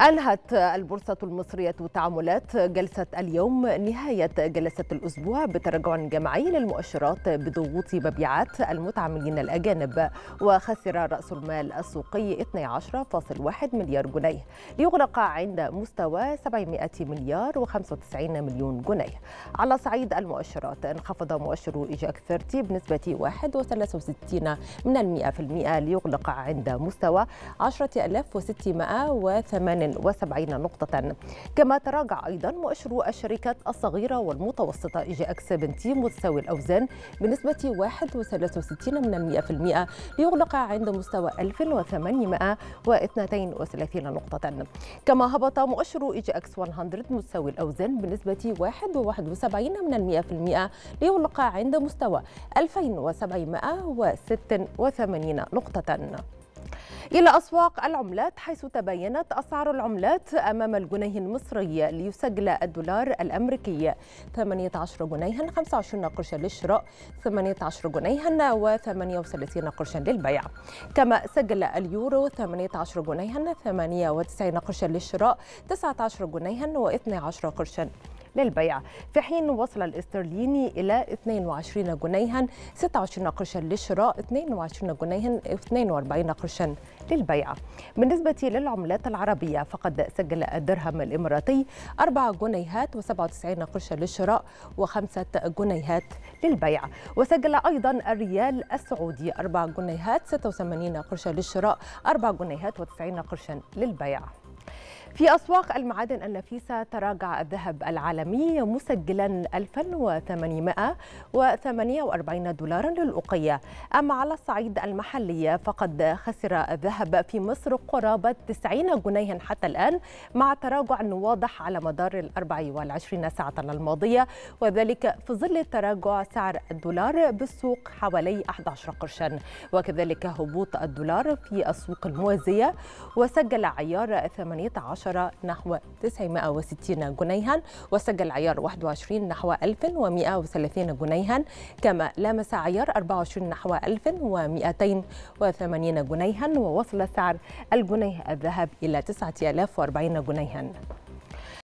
أنهت البورصة المصرية تعاملات جلسة اليوم نهاية جلسة الأسبوع بتراجع جماعي للمؤشرات بضغوط مبيعات المتعاملين الأجانب وخسر رأس المال السوقي 12.1 مليار جنيه ليغلق عند مستوى 700 مليار و95 مليون جنيه على صعيد المؤشرات انخفض مؤشر إيجاك 30 بنسبة 1.63% ليغلق عند مستوى 10608 78 نقطة كما تراجع أيضا مؤشر الشركات الصغيرة والمتوسطة إيجي جي أكس 70 متساوي الأوزان بنسبة 1.63% من ليغلق عند مستوى 1832 نقطة كما هبط مؤشر إيجي جي أكس 100 متساوي الأوزان بنسبة 1.71% من ليغلق عند مستوى 2786 نقطة إلى أسواق العملات حيث تباينت أسعار العملات أمام الجنيه المصري ليسجل الدولار الأمريكي 18 جنيها 25 قرشا للشراء 18 جنيها و38 قرشا للبيع كما سجل اليورو 18 جنيها 98 قرشا للشراء 19 جنيها و12 قرشا للبيع في حين وصل الاسترليني إلى 22 جنيها 26 قرشا للشراء 22 جنيها 42 قرشا للبيع بالنسبة للعملات العربية فقد سجل الدرهم الإماراتي 4 جنيهات و97 قرشا للشراء و5 جنيهات للبيع وسجل أيضا الريال السعودي 4 جنيهات 86 قرشا للشراء 4 جنيهات و90 قرشا للبيع في أسواق المعادن النفيسة تراجع الذهب العالمي مسجلا 2848 دولارا للأوقية أما على الصعيد المحلي فقد خسر الذهب في مصر قرابة 90 جنيها حتى الآن مع تراجع واضح على مدار ال 24 ساعة الماضية وذلك في ظل تراجع سعر الدولار بالسوق حوالي 11 قرشا وكذلك هبوط الدولار في السوق الموازية وسجل عيار 18 10 نحو 960 جنيها وسجل عيار 21 نحو 1130 جنيها كما لامس عيار 24 نحو 1280 جنيها ووصل سعر الجنيه الذهب إلى 9040 جنيها